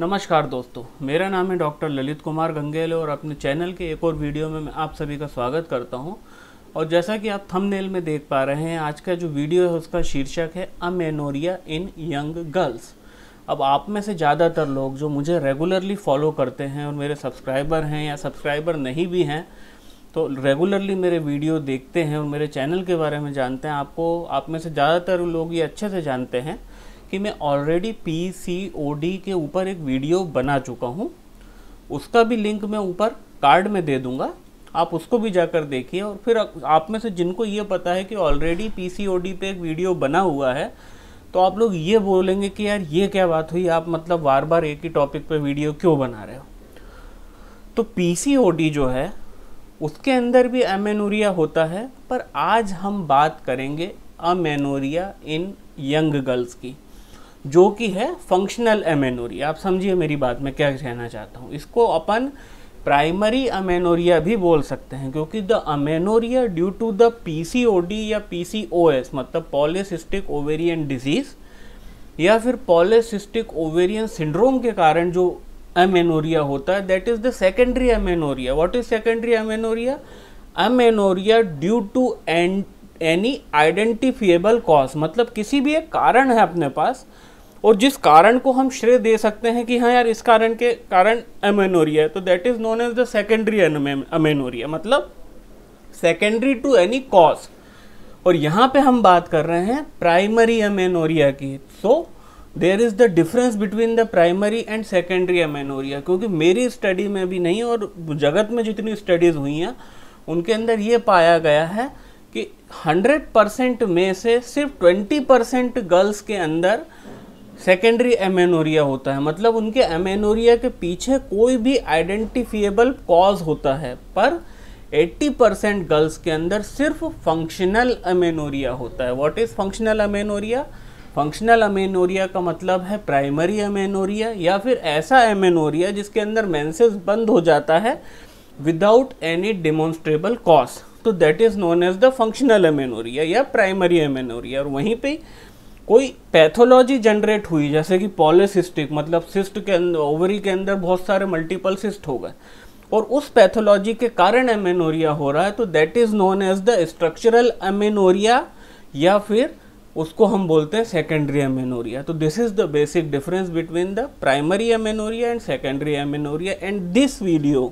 नमस्कार दोस्तों मेरा नाम है डॉक्टर ललित कुमार गंगेल और अपने चैनल के एक और वीडियो में मैं आप सभी का स्वागत करता हूं और जैसा कि आप थंबनेल में देख पा रहे हैं आज का जो वीडियो है उसका शीर्षक है अमेनोरिया इन यंग गर्ल्स अब आप में से ज़्यादातर लोग जो मुझे रेगुलरली फॉलो करते हैं और मेरे सब्सक्राइबर हैं या सब्सक्राइबर नहीं भी हैं तो रेगुलरली मेरे वीडियो देखते हैं और मेरे चैनल के बारे में जानते हैं आपको आप में से ज़्यादातर लोग ये अच्छे से जानते हैं कि मैं already P C O D के ऊपर एक वीडियो बना चुका हूँ उसका भी लिंक मैं ऊपर कार्ड में दे दूँगा आप उसको भी जाकर देखिए और फिर आप में से जिनको ये पता है कि already P C O D पर एक वीडियो बना हुआ है तो आप लोग ये बोलेंगे कि यार ये क्या बात हुई आप मतलब बार बार एक ही टॉपिक पर वीडियो क्यों बना रहे हो तो पी सी ओ डी जो है उसके अंदर भी एमेनोरिया होता है पर आज हम बात करेंगे अमेनोरिया इन यंग गर्ल्स की जो कि है फंक्शनल एमेनोरिया आप समझिए मेरी बात मैं क्या कहना चाहता हूँ इसको अपन प्राइमरी अमेनोरिया भी बोल सकते हैं क्योंकि the amenorrhea due to the PCOD या पीसीओएस मतलब पॉलिसिस्टिक ओवेरियन डिजीज या फिर पॉलिसिस्टिक ओवेरियन सिंड्रोम के कारण जो अमेनोरिया होता है that is the secondary amenorrhea what is secondary amenorrhea amenorrhea due to and any identifiable cause मतलब किसी भी एक कारण है अपने पास और जिस कारण को हम श्रेय दे सकते हैं कि हाँ यार इस कारण के कारण एमेनोरिया है तो that is known as the secondary amenorrhea मतलब सेकेंडरी टू एनी कॉज और यहाँ पे हम बात कर रहे हैं प्राइमरी एमेनोरिया की so there is the difference between the primary and secondary amenorrhea क्योंकि मेरी स्टडी में भी नहीं और जगत में जितनी स्टडीज़ हुई हैं उनके अंदर ये पाया गया है कि हंड्रेड परसेंट में से सिर्फ ट्वेंटी परसेंट गर्ल्स के अंदर सेकेंडरी एमेनोरिया होता है मतलब उनके एमेनोरिया के पीछे कोई भी आइडेंटिफिएबल कॉज होता है पर 80 परसेंट गर्ल्स के अंदर सिर्फ फंक्शनल अमेनोरिया होता है what is functional amenorrhea functional amenorrhea का मतलब है प्राइमरी अमेनोरिया या फिर ऐसा एमेनोरिया जिसके अंदर मैंसेज बंद हो जाता है विदाउट एनी डिमोन्स्ट्रेबल कॉज तो that is known as the functional amenorrhea या प्राइमरी अमेनोरिया और वहीं पर कोई पैथोलॉजी जनरेट हुई जैसे कि पॉलिसिस्टिक मतलब सिस्ट के अंदर ओवरी के अंदर बहुत सारे मल्टीपल सिस्ट हो गए और उस पैथोलॉजी के कारण एमेनोरिया हो रहा है तो that is known as the structural amenorrhea या फिर उसको हम बोलते हैं सेकेंडरी एमेनोरिया तो this is the basic difference between the primary amenorrhea and secondary amenorrhea and this video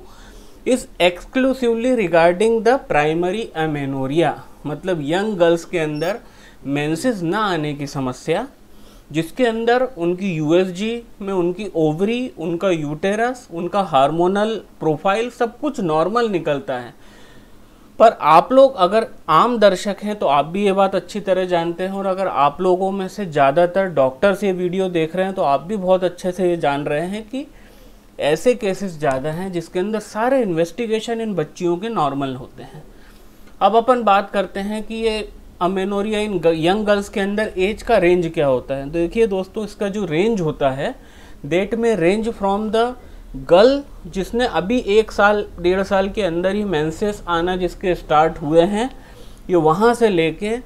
is exclusively regarding the primary amenorrhea मतलब यंग गर्ल्स के अंदर मेंसेस ना आने की समस्या जिसके अंदर उनकी यूएसजी में उनकी ओवरी उनका यूटेरस उनका हार्मोनल प्रोफाइल सब कुछ नॉर्मल निकलता है पर आप लोग अगर आम दर्शक हैं तो आप भी ये बात अच्छी तरह जानते हैं और अगर आप लोगों में से ज़्यादातर डॉक्टर्स ये वीडियो देख रहे हैं तो आप भी बहुत अच्छे से ये जान रहे हैं कि ऐसे केसेस ज़्यादा हैं जिसके अंदर सारे इन्वेस्टिगेशन इन बच्चियों के नॉर्मल होते हैं अब अपन बात करते हैं कि ये अमेनोरिया इन यंग गर्ल्स के अंदर एज का रेंज क्या होता है देखिए दोस्तों इसका जो रेंज होता है डेट में रेंज फ्रॉम द गर्ल जिसने अभी एक साल डेढ़ साल के अंदर ही मैंसेस आना जिसके स्टार्ट हुए हैं ये वहाँ से लेके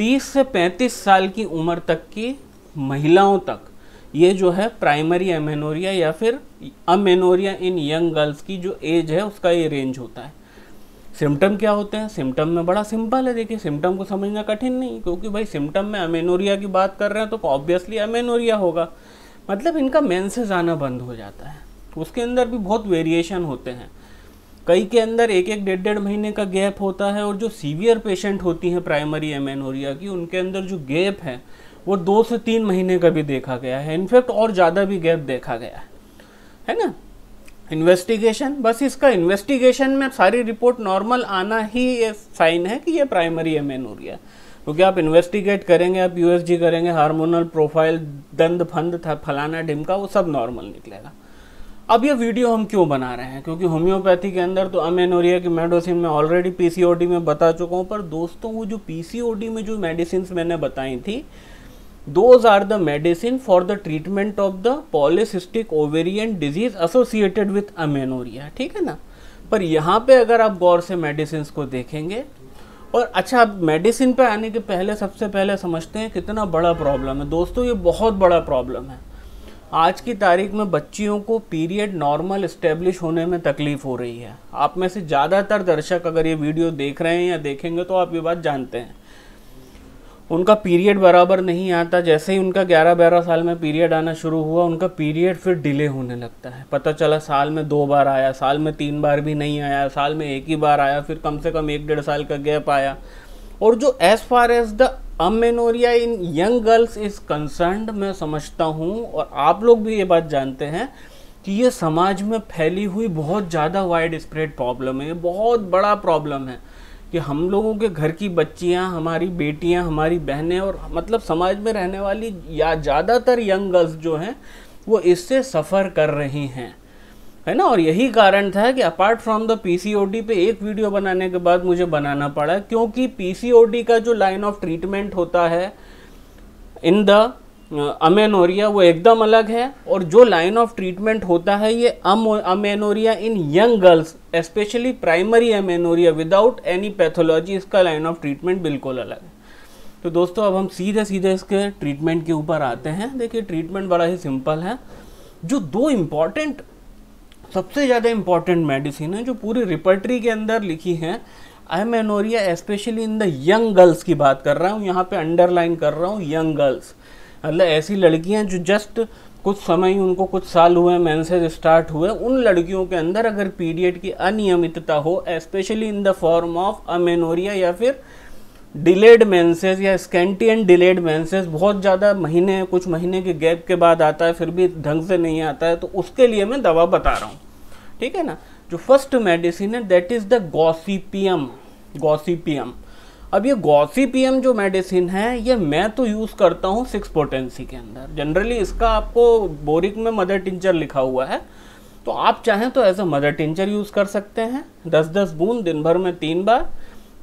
30 से 35 साल की उम्र तक की महिलाओं तक ये जो है प्राइमरी अमेनोरिया या फिर अमेनोरिया इन यंग गर्ल्स की जो एज है उसका ये रेंज होता है सिम्टम क्या होते हैं सिम्टम में बड़ा सिंपल है देखिए सिम्टम को समझना कठिन नहीं क्योंकि भाई सिम्टम में अमेनोरिया की बात कर रहे हैं तो ऑब्वियसली अमेनोरिया होगा मतलब इनका मेंसेस आना बंद हो जाता है उसके अंदर भी बहुत वेरिएशन होते हैं कई के अंदर एक एक डेढ़ डेढ़ महीने का गैप होता है और जो सीवियर पेशेंट होती हैं प्राइमरी एमेनोरिया की उनके अंदर जो गैप है वो दो से तीन महीने का भी देखा गया है इनफैक्ट और ज़्यादा भी गैप देखा गया है है ना इन्वेस्टिगेशन बस इसका इन्वेस्टिगेशन में सारी रिपोर्ट नॉर्मल आना ही ये साइन है कि ये प्राइमरी एमेनोरिया क्योंकि तो आप इन्वेस्टिगेट करेंगे आप यूएसजी करेंगे हार्मोनल प्रोफाइल दंद फंद था फलाना ढिमका वो सब नॉर्मल निकलेगा अब ये वीडियो हम क्यों बना रहे हैं क्योंकि होम्योपैथी के अंदर तो अमेनोरिया की मेडोसिन में ऑलरेडी पीसीओडी में बता चुका हूँ पर दोस्तों वो जो पीसीओडी में जो मेडिसिन मैंने बताई थी those are the medicine for the treatment of the polycystic ovarian disease associated with amenorrhea ठीक है ना पर यहाँ पे अगर आप गौर से मेडिसिन को देखेंगे और अच्छा आप मेडिसिन पे आने के पहले सबसे पहले समझते हैं कितना बड़ा प्रॉब्लम है दोस्तों ये बहुत बड़ा प्रॉब्लम है आज की तारीख में बच्चियों को पीरियड नॉर्मल इस्टेब्लिश होने में तकलीफ़ हो रही है आप में से ज़्यादातर दर्शक अगर ये वीडियो देख रहे हैं या देखेंगे तो आप ये बात जानते हैं उनका पीरियड बराबर नहीं आता जैसे ही उनका ग्यारह बारह साल में पीरियड आना शुरू हुआ उनका पीरियड फिर डिले होने लगता है पता चला साल में दो बार आया साल में तीन बार भी नहीं आया साल में एक ही बार आया फिर कम से कम एक डेढ़ साल का गैप आया और जो as far as the amenorrhea in young girls is concerned मैं समझता हूँ और आप लोग भी ये बात जानते हैं कि ये समाज में फैली हुई बहुत ज़्यादा वाइड स्प्रेड प्रॉब्लम है बहुत बड़ा प्रॉब्लम है कि हम लोगों के घर की बच्चियां हमारी बेटियां हमारी बहनें और मतलब समाज में रहने वाली या ज़्यादातर यंग गर्ल्स जो हैं वो इससे सफ़र कर रही हैं है ना और यही कारण था कि अपार्ट फ्रॉम द पीसीओडी पे एक वीडियो बनाने के बाद मुझे बनाना पड़ा क्योंकि पीसीओडी का जो लाइन ऑफ ट्रीटमेंट होता है इन द अमेनोरिया वो एकदम अलग है और जो लाइन ऑफ ट्रीटमेंट होता है ये um amenorrhea in young girls specially primary amenorrhea without any pathology इसका लाइन ऑफ ट्रीटमेंट बिल्कुल अलग है तो दोस्तों अब हम सीधे सीधे इसके ट्रीटमेंट के ऊपर आते हैं देखिए ट्रीटमेंट बड़ा ही सिंपल है जो दो इम्पॉर्टेंट सबसे ज़्यादा इम्पॉर्टेंट मेडिसिन है जो पूरी रिपर्टरी के अंदर लिखी हैं amenorrhea specially in the young girls की बात कर रहा हूँ यहाँ पे अंडरलाइन कर रहा हूँ यंग गर्ल्स मतलब ऐसी लड़कियां जो जस्ट कुछ समय ही उनको कुछ साल हुए मैंसेज स्टार्ट हुए उन लड़कियों के अंदर अगर पीरियड की अनियमितता हो specially in the form of amenorrhea या फिर डिलेड मैंसेज या स्कैंटी एंड डिलेड मैंसेज बहुत ज़्यादा महीने कुछ महीने के गैप के बाद आता है फिर भी ढंग से नहीं आता है तो उसके लिए मैं दवा बता रहा हूँ ठीक है ना जो फर्स्ट मेडिसिन है that is the gossypium gossypium अब ये पी जो मेडिसिन है ये मैं तो यूज़ करता हूँ सिक्स पोटेंसी के अंदर जनरली इसका आपको बोरिक में मदर टिंचर लिखा हुआ है तो आप चाहें तो as a mother tincture use कर सकते हैं दस दस बूंद दिन भर में तीन बार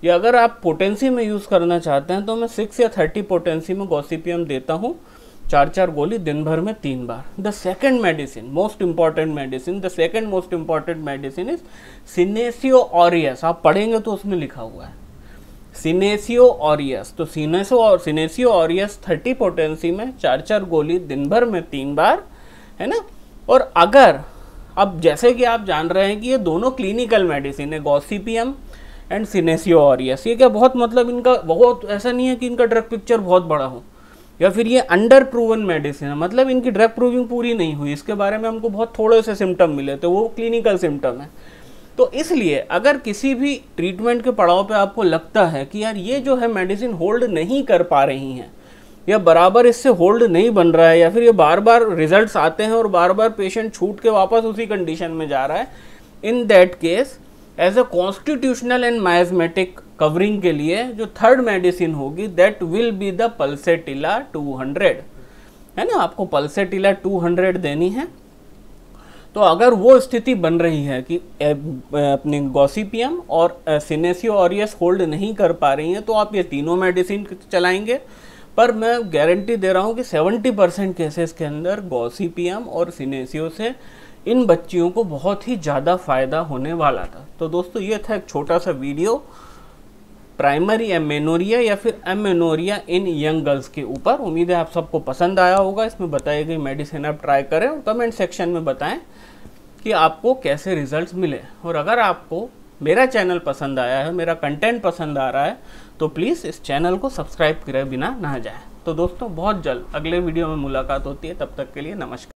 या अगर आप पोटेंसी में यूज़ करना चाहते हैं तो मैं सिक्स या थर्टी पोटेंसी में गॉसीपीएम देता हूँ चार चार गोली दिन भर में तीन बार the second medicine most important medicine the second most important medicine is senecio aureus आप पढ़ेंगे तो उसमें लिखा हुआ है सिनेसियो ऑरियस तो सिनेसो और सिनेसियो ऑरियस थर्टी पोटेंसी में चार चार गोली दिन भर में तीन बार है ना और अगर अब जैसे कि आप जान रहे हैं कि ये दोनों क्लिनिकल मेडिसिन है गॉसिपियम एंड सिनेसियो ऑरियस ये क्या बहुत मतलब इनका बहुत ऐसा नहीं है कि इनका ड्रग पिक्चर बहुत बड़ा हो या फिर ये अंडर प्रूवन मेडिसिन है मतलब इनकी ड्रग प्रूविंग पूरी नहीं हुई इसके बारे में हमको बहुत थोड़े से सिम्टम मिले थे तो वो क्लिनिकल सिम्टम है तो इसलिए अगर किसी भी ट्रीटमेंट के पड़ाव पे आपको लगता है कि यार ये जो है मेडिसिन होल्ड नहीं कर पा रही हैं या बराबर इससे होल्ड नहीं बन रहा है या फिर ये बार बार रिजल्ट्स आते हैं और बार बार पेशेंट छूट के वापस उसी कंडीशन में जा रहा है in that case as a constitutional and miasmatic covering के लिए जो थर्ड मेडिसिन होगी that will be the pulsatilla 200 है ना आपको पल्सेटिला 200 देनी है तो अगर वो स्थिति बन रही है कि अपने गॉसिपियम और सिनेसियो ऑरियस होल्ड नहीं कर पा रही हैं तो आप ये तीनों मेडिसिन चलाएंगे पर मैं गारंटी दे रहा हूँ कि 70 परसेंट केसेस के अंदर गॉसिपियम और सिनेसियो से इन बच्चियों को बहुत ही ज़्यादा फ़ायदा होने वाला था तो दोस्तों ये था एक छोटा सा वीडियो प्राइमरी एमेनोरिया या फिर एमेनोरिया इन यंग गर्ल्स के ऊपर उम्मीद है आप सबको पसंद आया होगा इसमें बताई गई मेडिसिन आप ट्राई करें और कमेंट सेक्शन में बताएं कि आपको कैसे रिजल्ट्स मिले और अगर आपको मेरा चैनल पसंद आया है मेरा कंटेंट पसंद आ रहा है तो प्लीज़ इस चैनल को सब्सक्राइब करे बिना ना जाए तो दोस्तों बहुत जल्द अगले वीडियो में मुलाकात होती है तब तक के लिए नमस्कार